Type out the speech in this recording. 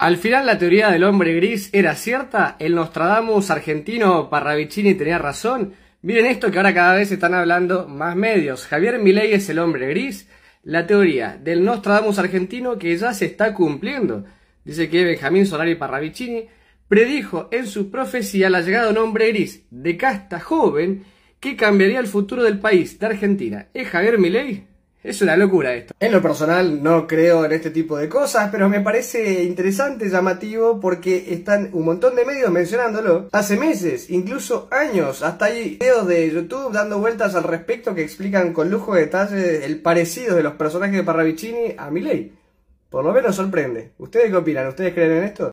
Al final la teoría del hombre gris era cierta, el Nostradamus argentino Parravicini tenía razón. Miren esto que ahora cada vez están hablando más medios. Javier Milei es el hombre gris. La teoría del Nostradamus argentino que ya se está cumpliendo. Dice que Benjamín Solari Parravicini predijo en su profecía la llegada de un hombre gris de casta joven que cambiaría el futuro del país, de Argentina. ¿Es Javier Milei? Es una locura esto. En lo personal no creo en este tipo de cosas, pero me parece interesante, llamativo, porque están un montón de medios mencionándolo hace meses, incluso años. Hasta hay videos de YouTube dando vueltas al respecto que explican con lujo de detalle el parecido de los personajes de Parravicini a Milei. Por lo menos sorprende. ¿Ustedes qué opinan? ¿Ustedes creen en esto?